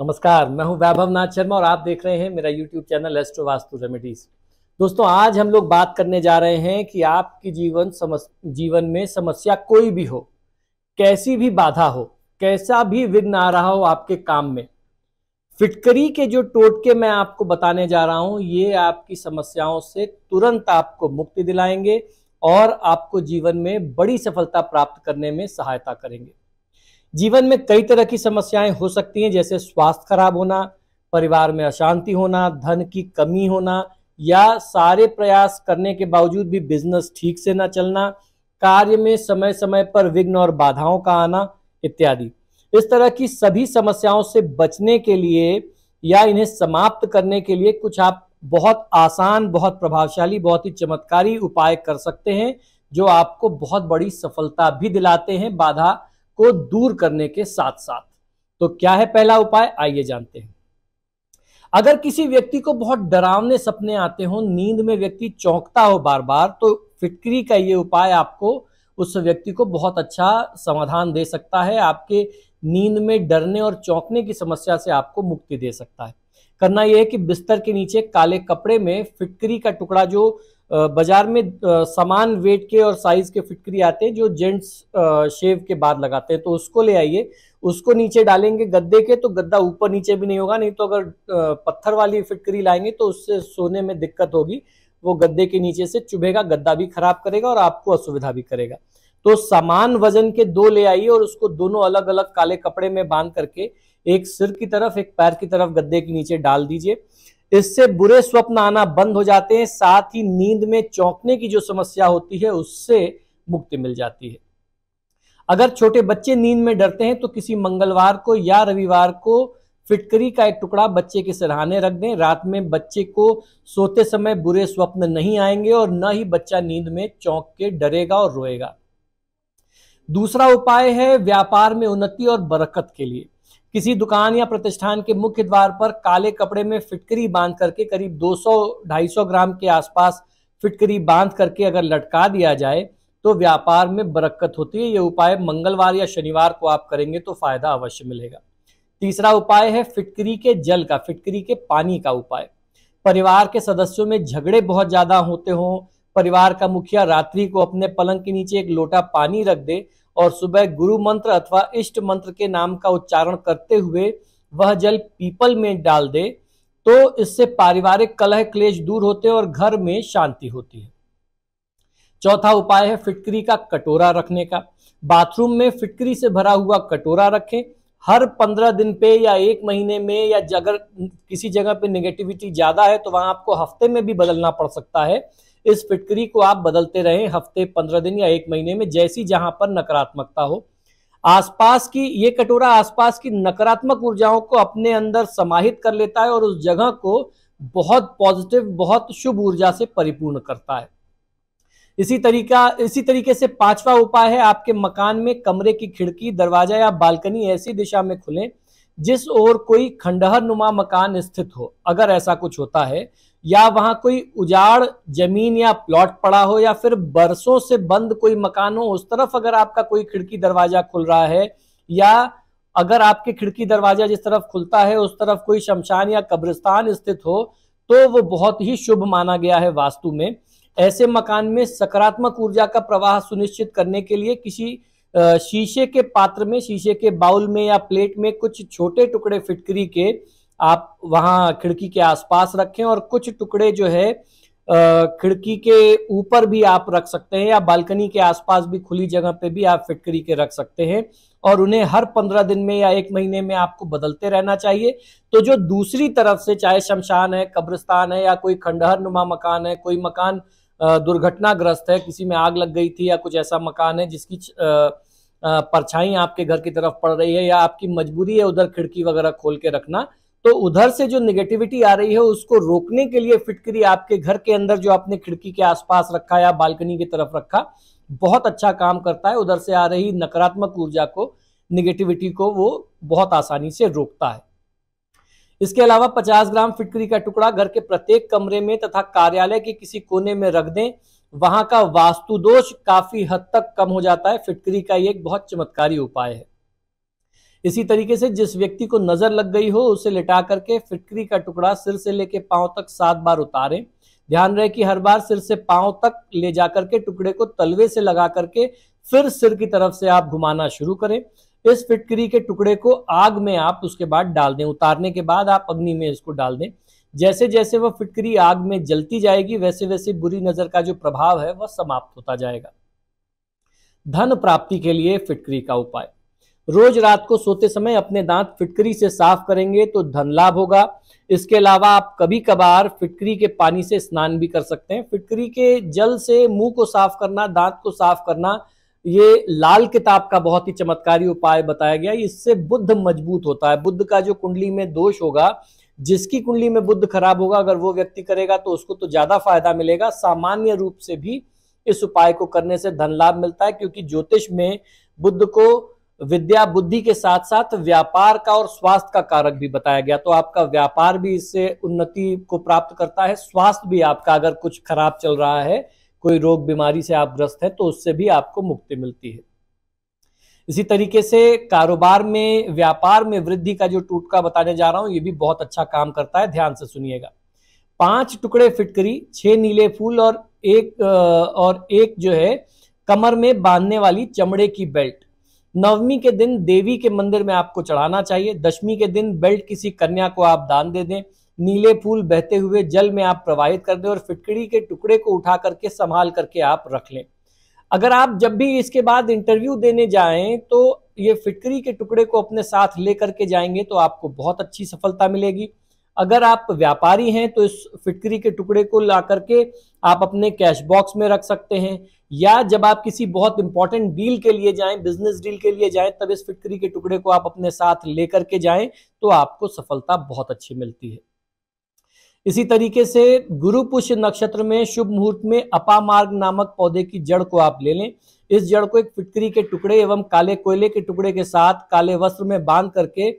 नमस्कार मैं हूं वैभव नाथ शर्मा और आप देख रहे हैं मेरा YouTube channel Astro Vastu Remedies दोस्तों आज हम लोग बात करने जा रहे हैं कि आपकी जीवन समस जीवन में समस्या कोई भी हो कैसी भी बाधा हो कैसा भी विघ्न आ रहा हो आपके काम में फिटकरी के जो टोटके मैं आपको बताने जा रहा हूं ये आपकी समस्याओं से तुरंत आपको मुक्ति दिलाएंगे और आपको जीवन में बड़ी सफलता प्राप्त करने में सहायता करेंगे जीवन में कई तरह की समस्याएं हो सकती हैं जैसे स्वास्थ्य खराब होना परिवार में अशांति होना धन की कमी होना या सारे प्रयास करने के बावजूद भी बिजनेस ठीक से ना चलना कार्य में समय समय पर विघ्न और बाधाओं का आना इत्यादि इस तरह की सभी समस्याओं से बचने के लिए या इन्हें समाप्त करने के लिए कुछ आप बहुत आसान बहुत प्रभावशाली बहुत ही चमत्कारी उपाय कर सकते हैं जो आपको बहुत बड़ी सफलता भी दिलाते हैं बाधा को दूर करने के साथ साथ तो क्या है पहला उपाय आइए जानते हैं अगर किसी व्यक्ति को बहुत डरावने सपने आते हो नींद में व्यक्ति चौंकता हो बार बार तो फिटकरी का ये उपाय आपको उस व्यक्ति को बहुत अच्छा समाधान दे सकता है आपके नींद में डरने और चौंकने की समस्या से आपको मुक्ति दे सकता है करना यह है कि बिस्तर के नीचे काले कपड़े में फिटकरी का टुकड़ा जो बाजार में समान वेट के और साइज के फिटकरी आते हैं जो जेंट्स शेव के बाद लगाते हैं तो उसको ले आइए उसको नीचे डालेंगे गद्दे के तो गद्दा ऊपर नीचे भी नहीं होगा नहीं तो अगर पत्थर वाली फिटकरी लाएंगे तो उससे सोने में दिक्कत होगी वो गद्दे के नीचे से चुभेगा गद्दा भी खराब करेगा और आपको असुविधा भी करेगा तो समान वजन के दो ले आइए और उसको दोनों अलग अलग काले कपड़े में बांध करके एक सिर की तरफ एक पैर की तरफ गद्दे के नीचे डाल दीजिए इससे बुरे स्वप्न आना बंद हो जाते हैं साथ ही नींद में चौंकने की जो समस्या होती है उससे मुक्ति मिल जाती है अगर छोटे बच्चे नींद में डरते हैं तो किसी मंगलवार को या रविवार को फिटकरी का एक टुकड़ा बच्चे के सराहाने रख दें रात में बच्चे को सोते समय बुरे स्वप्न नहीं आएंगे और न ही बच्चा नींद में चौंक के डरेगा और रोएगा दूसरा उपाय है व्यापार में उन्नति और बरकत के लिए किसी दुकान या प्रतिष्ठान के मुख्य द्वार पर काले कपड़े में फिटकरी बांध करके करीब 200-250 ग्राम के आसपास फिटकरी बांध करके अगर लटका दिया जाए तो व्यापार में बरक्कत होती है ये उपाय मंगलवार या शनिवार को आप करेंगे तो फायदा अवश्य मिलेगा तीसरा उपाय है फिटकरी के जल का फिटकरी के पानी का उपाय परिवार के सदस्यों में झगड़े बहुत ज्यादा होते हों परिवार का मुखिया रात्रि को अपने पलंग के नीचे एक लोटा पानी रख दे और सुबह गुरु मंत्र अथवा इष्ट मंत्र के नाम का उच्चारण करते हुए वह जल पीपल में डाल दे तो इससे पारिवारिक कलह क्लेश दूर होते और घर में शांति होती है चौथा उपाय है फिटकरी का कटोरा रखने का बाथरूम में फिटकरी से भरा हुआ कटोरा रखें हर पंद्रह दिन पे या एक महीने में या अगर किसी जगह पे नेगेटिविटी ज़्यादा है तो वहां आपको हफ्ते में भी बदलना पड़ सकता है इस फिटकरी को आप बदलते रहें हफ्ते पंद्रह दिन या एक महीने में जैसी जहां पर नकारात्मकता हो आसपास की ये कटोरा आसपास की नकारात्मक ऊर्जाओं को अपने अंदर समाहित कर लेता है और उस जगह को बहुत पॉजिटिव बहुत शुभ ऊर्जा से परिपूर्ण करता है इसी तरीका इसी तरीके से पांचवा उपाय है आपके मकान में कमरे की खिड़की दरवाजा या बालकनी ऐसी दिशा में खुले जिस ओर कोई खंडहर नुमा मकान स्थित हो अगर ऐसा कुछ होता है या वहां कोई उजाड़ जमीन या प्लॉट पड़ा हो या फिर बरसों से बंद कोई मकान हो उस तरफ अगर आपका कोई खिड़की दरवाजा खुल रहा है या अगर आपके खिड़की दरवाजा जिस तरफ खुलता है उस तरफ कोई शमशान या कब्रिस्तान स्थित हो तो वो बहुत ही शुभ माना गया है वास्तु में ऐसे मकान में सकारात्मक ऊर्जा का प्रवाह सुनिश्चित करने के लिए किसी शीशे के पात्र में शीशे के बाउल में या प्लेट में कुछ छोटे टुकड़े फिटकरी के आप वहां खिड़की के आसपास रखें और कुछ टुकड़े जो है खिड़की के ऊपर भी आप रख सकते हैं या बालकनी के आसपास भी खुली जगह पे भी आप फिट के रख सकते हैं और उन्हें हर पंद्रह दिन में या एक महीने में आपको बदलते रहना चाहिए तो जो दूसरी तरफ से चाहे शमशान है कब्रिस्तान है या कोई खंडहर नुमा मकान है कोई मकान दुर्घटनाग्रस्त है किसी में आग लग गई थी या कुछ ऐसा मकान है जिसकी परछाई आपके घर की तरफ पड़ रही है या आपकी मजबूरी है उधर खिड़की वगैरह खोल के रखना तो उधर से जो निगेटिविटी आ रही है उसको रोकने के लिए फिटकरी आपके घर के अंदर जो आपने खिड़की के आसपास रखा या बालकनी की तरफ रखा बहुत अच्छा काम करता है उधर से आ रही नकारात्मक ऊर्जा को निगेटिविटी को वो बहुत आसानी से रोकता है इसके अलावा 50 ग्राम फिटकरी का टुकड़ा घर के प्रत्येक कमरे में तथा कार्यालय के किसी कोने में रख दें वहां का वास्तु दोष काफी हद तक कम हो जाता है फिटकरी का ये एक बहुत चमत्कारी उपाय है इसी तरीके से जिस व्यक्ति को नजर लग गई हो उसे लिटा करके फिटकरी का टुकड़ा सिर से लेके पांव तक सात बार उतारें ध्यान रहे कि हर बार सिर से पांव तक ले जाकर के टुकड़े को तलवे से लगा करके फिर सिर की तरफ से आप घुमाना शुरू करें इस फिटकरी के टुकड़े को आग में आप उसके बाद डाल दें उतारने के बाद आप अग्नि में इसको डाल दें जैसे जैसे वह फिटकरी आग में जलती जाएगी वैसे वैसे बुरी नजर का जो प्रभाव है वह समाप्त होता जाएगा धन प्राप्ति के लिए फिटकरी का उपाय रोज रात को सोते समय अपने दांत फिटकरी से साफ करेंगे तो धन लाभ होगा इसके अलावा आप कभी कभार फिटकरी के पानी से स्नान भी कर सकते हैं फिटकरी के जल से मुंह को साफ करना दांत को साफ करना ये लाल किताब का बहुत ही चमत्कारी उपाय बताया गया इससे बुद्ध मजबूत होता है बुद्ध का जो कुंडली में दोष होगा जिसकी कुंडली में बुद्ध खराब होगा अगर वो व्यक्ति करेगा तो उसको तो ज्यादा फायदा मिलेगा सामान्य रूप से भी इस उपाय को करने से धन लाभ मिलता है क्योंकि ज्योतिष में बुद्ध को विद्या बुद्धि के साथ साथ व्यापार का और स्वास्थ्य का कारक भी बताया गया तो आपका व्यापार भी इससे उन्नति को प्राप्त करता है स्वास्थ्य भी आपका अगर कुछ खराब चल रहा है कोई रोग बीमारी से आप ग्रस्त है तो उससे भी आपको मुक्ति मिलती है इसी तरीके से कारोबार में व्यापार में वृद्धि का जो टूटका बताने जा रहा हूं ये भी बहुत अच्छा काम करता है ध्यान से सुनिएगा पांच टुकड़े फिटकरी छह नीले फूल और एक और एक जो है कमर में बांधने वाली चमड़े की बेल्ट नवमी के दिन देवी के मंदिर में आपको चढ़ाना चाहिए दशमी के दिन बेल्ट किसी कन्या को आप दान दे दें नीले फूल बहते हुए जल में आप प्रवाहित कर दें और फिटकड़ी के टुकड़े को उठा करके संभाल करके आप रख लें अगर आप जब भी इसके बाद इंटरव्यू देने जाएं तो ये फिटकरी के टुकड़े को अपने साथ ले करके जाएंगे तो आपको बहुत अच्छी सफलता मिलेगी अगर आप व्यापारी हैं तो इस फिटकरी के टुकड़े को ला करके आप अपने कैश बॉक्स में रख सकते हैं या जब आप किसी बहुत इंपॉर्टेंट डील के लिए जाएं बिजनेस डील के लिए जाएं तब इस फिटकरी के टुकड़े को आप अपने साथ लेकर के जाएं तो आपको सफलता बहुत अच्छी मिलती है इसी तरीके से गुरु पुष्य नक्षत्र में शुभ मुहूर्त में अपामार्ग नामक पौधे की जड़ को आप ले लें इस जड़ को एक फिटकरी के टुकड़े एवं काले कोयले के टुकड़े के साथ काले वस्त्र में बांध करके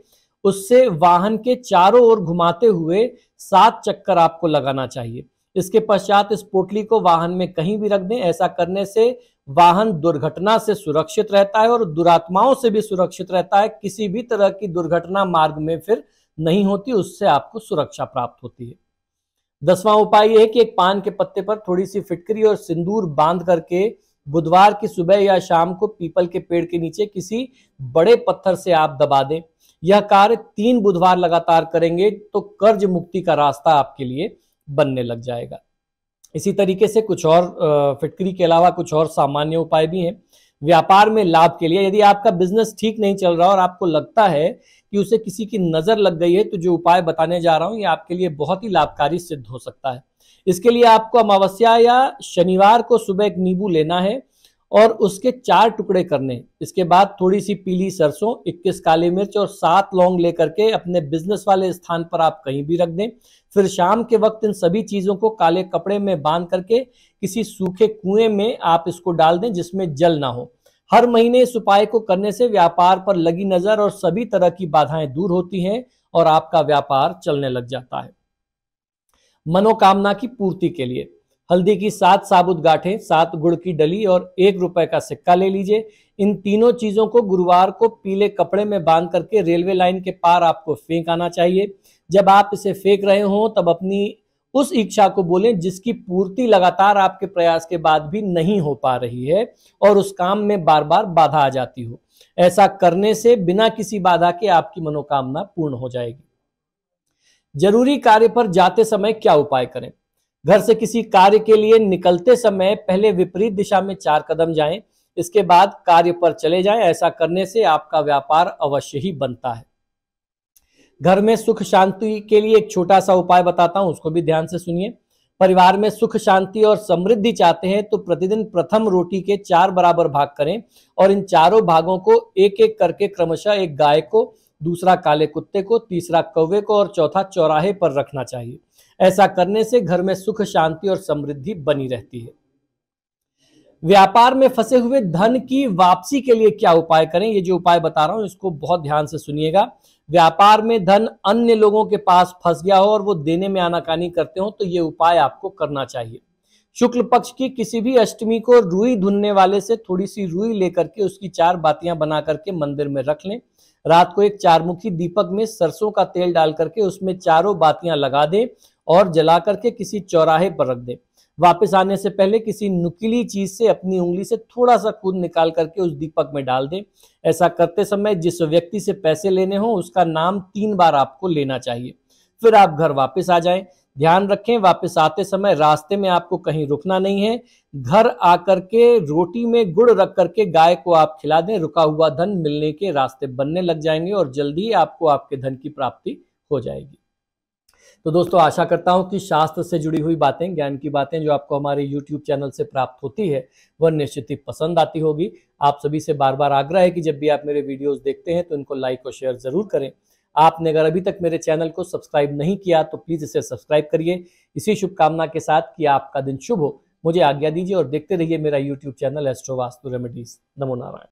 उससे वाहन के चारों ओर घुमाते हुए सात चक्कर आपको लगाना चाहिए इसके पश्चात इस पोटली को वाहन में कहीं भी रख दें ऐसा करने से वाहन दुर्घटना से सुरक्षित रहता है और दुरात्माओं से भी सुरक्षित रहता है किसी भी तरह की दुर्घटना मार्ग में फिर नहीं होती उससे आपको सुरक्षा प्राप्त होती है दसवां उपाय यह है कि एक पान के पत्ते पर थोड़ी सी फिटकरी और सिंदूर बांध करके बुधवार की सुबह या शाम को पीपल के पेड़ के नीचे किसी बड़े पत्थर से आप दबा दें यह कार्य तीन बुधवार लगातार करेंगे तो कर्ज मुक्ति का रास्ता आपके लिए बनने लग जाएगा इसी तरीके से कुछ और फिटकरी के अलावा कुछ और सामान्य उपाय भी हैं व्यापार में लाभ के लिए यदि आपका बिजनेस ठीक नहीं चल रहा और आपको लगता है कि उसे किसी की नजर लग गई है तो जो उपाय बताने जा रहा हूं ये आपके लिए बहुत ही लाभकारी सिद्ध हो सकता है इसके लिए आपको अमावस्या या शनिवार को सुबह एक नींबू लेना है और उसके चार टुकड़े करने इसके बाद थोड़ी सी पीली सरसों 21 काली मिर्च और सात लौंग लेकर के अपने बिजनेस वाले स्थान पर आप कहीं भी रख दें फिर शाम के वक्त इन सभी चीज़ों को काले कपड़े में बांध करके किसी सूखे कुएं में आप इसको डाल दें जिसमें जल ना हो हर महीने इस उपाय को करने से व्यापार पर लगी नज़र और सभी तरह की बाधाएं दूर होती हैं और आपका व्यापार चलने लग जाता है मनोकामना की पूर्ति के लिए हल्दी की सात साबुत गाठे सात गुड़ की डली और एक रुपए का सिक्का ले लीजिए इन तीनों चीजों को गुरुवार को पीले कपड़े में बांध करके रेलवे लाइन के पार आपको फेंक आना चाहिए जब आप इसे फेंक रहे हो तब अपनी उस इच्छा को बोलें जिसकी पूर्ति लगातार आपके प्रयास के बाद भी नहीं हो पा रही है और उस काम में बार बार बाधा आ जाती हो ऐसा करने से बिना किसी बाधा के आपकी मनोकामना पूर्ण हो जाएगी जरूरी कार्य पर जाते समय क्या उपाय करें घर से किसी कार्य के लिए निकलते समय पहले विपरीत दिशा में चार कदम जाएं इसके बाद कार्य पर चले जाएं ऐसा करने से आपका व्यापार अवश्य ही बनता है घर में सुख शांति के लिए एक छोटा सा उपाय बताता हूं उसको भी ध्यान से सुनिए परिवार में सुख शांति और समृद्धि चाहते हैं तो प्रतिदिन प्रथम रोटी के चार बराबर भाग करें और इन चारों भागों को एक एक करके क्रमशः एक गाय को दूसरा काले कुत्ते को तीसरा कौवे को और चौथा चौराहे पर रखना चाहिए ऐसा करने से घर में सुख शांति और समृद्धि बनी रहती है व्यापार में फंसे हुए धन की वापसी के लिए क्या उपाय करें ये जो उपाय बता रहा हूं इसको बहुत ध्यान से सुनिएगा व्यापार में धन अन्य लोगों के पास फंस गया हो और वो देने में आनाकानी करते हो तो ये उपाय आपको करना चाहिए शुक्ल पक्ष की किसी भी अष्टमी को रुई धुनने वाले से थोड़ी सी रुई लेकर के उसकी चार बातियां बना करके मंदिर में रख लें रात को एक चारमुखी दीपक में सरसों का तेल डाल करके उसमें चारों बातियां लगा दें और जला करके किसी चौराहे पर रख दे वापस आने से पहले किसी नुकीली चीज से अपनी उंगली से थोड़ा सा खून निकाल करके उस दीपक में डाल दें ऐसा करते समय जिस व्यक्ति से पैसे लेने हो उसका नाम तीन बार आपको लेना चाहिए फिर आप घर वापस आ जाएं ध्यान रखें वापस आते समय रास्ते में आपको कहीं रुकना नहीं है घर आकर के रोटी में गुड़ रख करके गाय को आप खिला दें रुका हुआ धन मिलने के रास्ते बनने लग जाएंगे और जल्दी ही आपको आपके धन की प्राप्ति हो जाएगी तो दोस्तों आशा करता हूँ कि शास्त्र से जुड़ी हुई बातें ज्ञान की बातें जो आपको हमारे यूट्यूब चैनल से प्राप्त होती है वह निश्चित ही पसंद आती होगी आप सभी से बार बार आग्रह है कि जब भी आप मेरे वीडियोस देखते हैं तो इनको लाइक और शेयर जरूर करें आपने अगर अभी तक मेरे चैनल को सब्सक्राइब नहीं किया तो प्लीज़ इसे सब्सक्राइब करिए इसी शुभकामना के साथ कि आपका दिन शुभ हो मुझे आज्ञा दीजिए और देखते रहिए मेरा YouTube channel Astro Vastu Remedies नमो नारायण